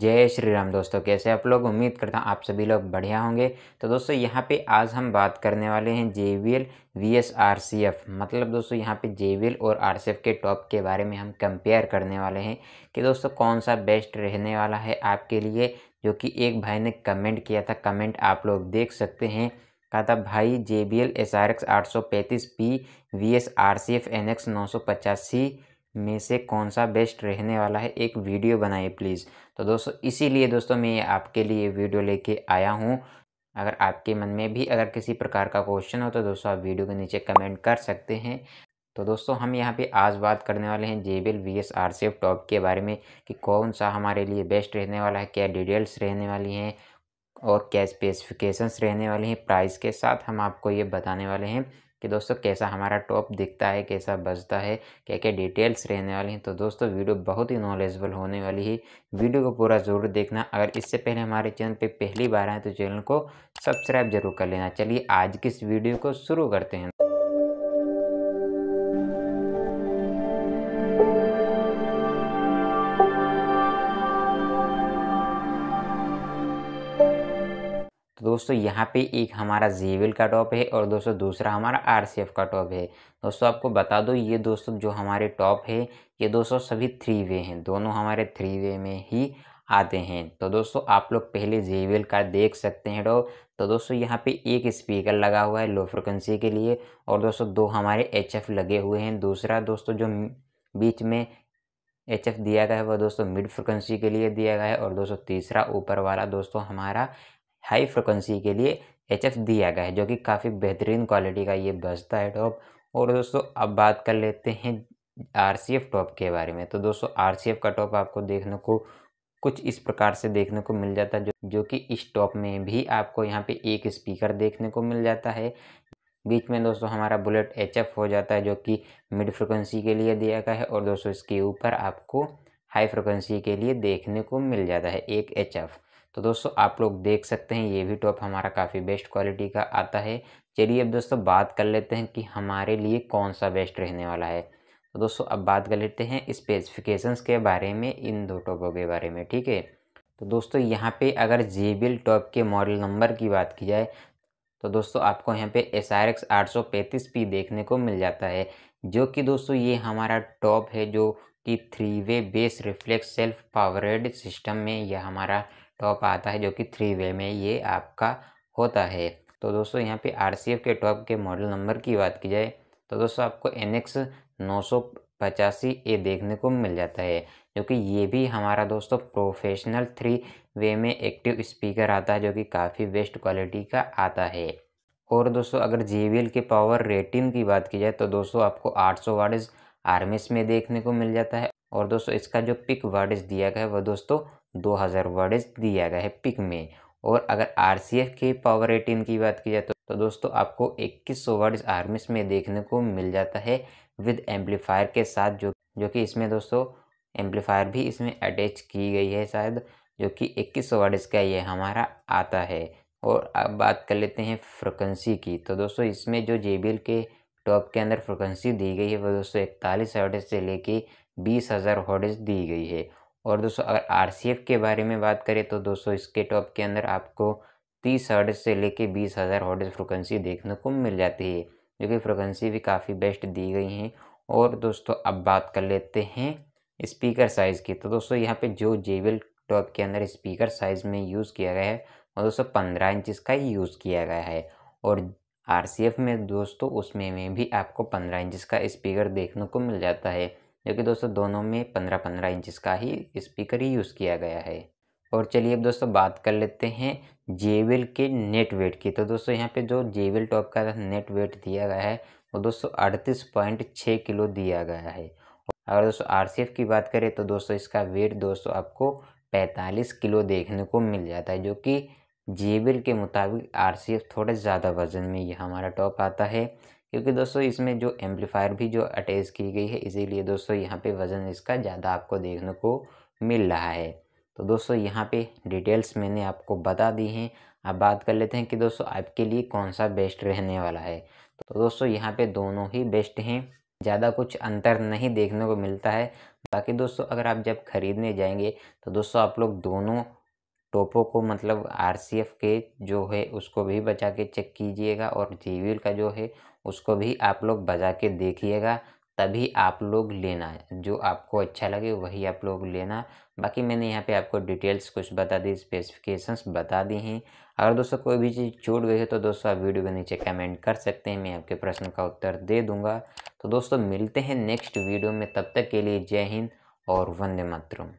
जय श्री राम दोस्तों कैसे आप लोग उम्मीद करता हूँ आप सभी लोग बढ़िया होंगे तो दोस्तों यहाँ पे आज हम बात करने वाले हैं J V L V S R C F मतलब दोस्तों यहाँ पे जे वी एल और आर सी एफ के टॉप के बारे में हम कंपेयर करने वाले हैं कि दोस्तों कौन सा बेस्ट रहने वाला है आपके लिए जो कि एक भाई ने कमेंट किया था कमेंट आप लोग देख सकते हैं कहा था भाई J B L S R X आठ सौ पैंतीस P V S R C F N X नौ सौ पचासी में से कौन सा बेस्ट रहने वाला है एक वीडियो बनाइए प्लीज़ तो दोस्तों इसीलिए दोस्तों मैं आपके लिए वीडियो लेके आया हूँ अगर आपके मन में भी अगर किसी प्रकार का क्वेश्चन हो तो दोस्तों आप वीडियो के नीचे कमेंट कर सकते हैं तो दोस्तों हम यहाँ पे आज बात करने वाले हैं J B L V S R C F top के बारे में कि कौन सा हमारे लिए बेस्ट रहने वाला है क्या डिटेल्स रहने वाली हैं और क्या स्पेसिफिकेशंस रहने वाली हैं प्राइस के साथ हम आपको ये बताने वाले हैं कि दोस्तों कैसा हमारा टॉप दिखता है कैसा बजता है क्या क्या डिटेल्स रहने वाली हैं तो दोस्तों वीडियो बहुत ही नॉलेजबल होने वाली है वीडियो को पूरा ज़रूर देखना अगर इससे पहले हमारे चैनल पे पहली बार आए तो चैनल को सब्सक्राइब जरूर कर लेना चलिए आज की इस वीडियो को शुरू करते हैं दोस्तों यहाँ पे एक हमारा जेवेल का टॉप है और दोस्तों दूसरा हमारा आरसीएफ का टॉप है दोस्तों आपको बता दो ये दोस्तों जो हमारे टॉप है ये दोस्तों सभी थ्री वे हैं दोनों हमारे थ्री वे में ही आते हैं तो दोस्तों आप लोग पहले जेवेल का देख सकते हैं डो तो, तो दोस्तों यहाँ पे एक स्पीकर लगा हुआ है लो फ्रिक्वेंसी के लिए और दोस्तों दो हमारे एच लगे हुए हैं दूसरा दोस्तों जो बीच में एच एफ दिया गया है वह दोस्तों मिड फ्रिक्वेंसी के लिए दिया गया है और दोस्तों तीसरा ऊपर वाला दोस्तों हमारा हाई फ्रिक्वेंसी के लिए एच दिया गया है जो कि काफ़ी बेहतरीन क्वालिटी का ये बजता है टॉप और दोस्तों अब बात कर लेते हैं आर टॉप के बारे में तो दोस्तों आर का टॉप आपको देखने को कुछ इस प्रकार से देखने को मिल जाता है जो जो कि इस टॉप में भी आपको यहाँ पे एक स्पीकर देखने को मिल जाता है बीच में दोस्तों हमारा बुलेट एच हो जाता है जो कि मिड फ्रिक्वेंसी के लिए दिया गया है और दोस्तों इसके ऊपर आपको हाई फ्रिक्वेंसी के लिए देखने को मिल जाता है एक एच तो दोस्तों आप लोग देख सकते हैं ये भी टॉप हमारा काफ़ी बेस्ट क्वालिटी का आता है चलिए अब दोस्तों बात कर लेते हैं कि हमारे लिए कौन सा बेस्ट रहने वाला है तो दोस्तों अब बात कर लेते हैं स्पेसिफिकेशंस के बारे में इन दो टॉपों के बारे में ठीक है तो दोस्तों यहाँ पे अगर जे टॉप के मॉडल नंबर की बात की जाए तो दोस्तों आपको यहाँ पे एस आर एक्स आठ सौ पैंतीस पी देखने को मिल जाता है जो कि दोस्तों ये हमारा टॉप है जो कि three way base reflex self powered system में यह हमारा टॉप आता है जो कि थ्री वे में ये आपका होता है तो दोस्तों यहाँ पे आर के टॉप के मॉडल नंबर की बात की जाए तो दोस्तों आपको एन एक्स नौ सौ पचासी ए देखने को मिल जाता है जो कि ये भी हमारा दोस्तों प्रोफेशनल थ्री वे में एक्टिव स्पीकर आता है जो कि काफ़ी बेस्ट क्वालिटी का आता है और दोस्तों अगर जे के पावर रेटिंग की बात की जाए तो दोस्तों आपको 800 सौ वार्डेज आर्मिस में देखने को मिल जाता है और दोस्तों इसका जो पिक वार्डेज दिया गया है वह दोस्तों दो हज़ार वर्डेज दिया गया है पिक में और अगर आर के पावर रेटिन की बात की जाए तो, तो दोस्तों आपको इक्कीस सौ वर्ड आर्मिस में देखने को मिल जाता है विद एम्पलीफायर के साथ जो जो कि इसमें दोस्तों एम्पलीफायर भी इसमें अटैच की गई है शायद जो कि इक्कीस सौ वर्ड का ये हमारा आता है और अब बात कर लेते हैं फ्रिक्वेंसी की तो दोस्तों इसमें जो जे के टॉप के अंदर फ्रिक्वेंसी दी गई है वो दोस्तों इकतालीस हर्डेज से लेके बीस हज़ार हर्डेज दी गई है और दोस्तों अगर आर के बारे में बात करें तो दोस्तों इसके टॉप के अंदर आपको तीस हर्ड्स से लेके बीस हज़ार हॉर्ड फ्रिक्वेंसी देखने को मिल जाती है जो कि फ्रिक्वेंसी भी काफ़ी बेस्ट दी गई हैं और दोस्तों अब बात कर लेते हैं स्पीकर साइज़ की तो दोस्तों यहाँ पे जो जेबल टॉप के अंदर स्पीकर साइज़ में यूज़ किया गया है वो दोस्तों पंद्रह इंच का ही यूज़ किया गया है और आर में दोस्तों उसमें में भी आपको पंद्रह इंच का स्पीकर देखने को मिल जाता है जो कि दोस्तों दोनों में पंद्रह पंद्रह इंच का ही स्पीकर ही यूज़ किया गया है और चलिए अब दोस्तों बात कर लेते हैं जेवेल के नेट वेट की तो दोस्तों यहाँ पे जो जेवेल टॉप का नेट वेट दिया गया है वो दोस्तों अड़तीस पॉइंट छः किलो दिया गया है अगर दोस्तों आर की बात करें तो दोस्तों इसका वेट दोस्तों आपको पैंतालीस किलो देखने को मिल जाता है जो कि जेबिल के मुताबिक आर थोड़े ज़्यादा वजन में ये हमारा टॉप आता है क्योंकि दोस्तों इसमें जो एम्पलीफायर भी जो अटैच की गई है इसीलिए दोस्तों यहाँ पे वज़न इसका ज़्यादा आपको देखने को मिल रहा है तो दोस्तों यहाँ पे डिटेल्स मैंने आपको बता दी हैं अब बात कर लेते हैं कि दोस्तों आपके लिए कौन सा बेस्ट रहने वाला है तो दोस्तों यहाँ पे दोनों ही बेस्ट हैं ज़्यादा कुछ अंतर नहीं देखने को मिलता है बाकी दोस्तों अगर आप जब ख़रीदने जाएंगे तो दोस्तों आप लोग दोनों टोपों को मतलब आर के जो है उसको भी बचा के चेक कीजिएगा और जीवील का जो है उसको भी आप लोग बजा के देखिएगा तभी आप लोग लेना जो आपको अच्छा लगे वही आप लोग लेना बाकी मैंने यहाँ पे आपको डिटेल्स कुछ बता दी स्पेसिफिकेशंस बता दी हैं अगर दोस्तों कोई भी चीज़ छूट गई है तो दोस्तों आप वीडियो के नीचे कमेंट कर सकते हैं मैं आपके प्रश्न का उत्तर दे दूँगा तो दोस्तों मिलते हैं नेक्स्ट वीडियो में तब तक के लिए जय हिंद और वंदे मातरम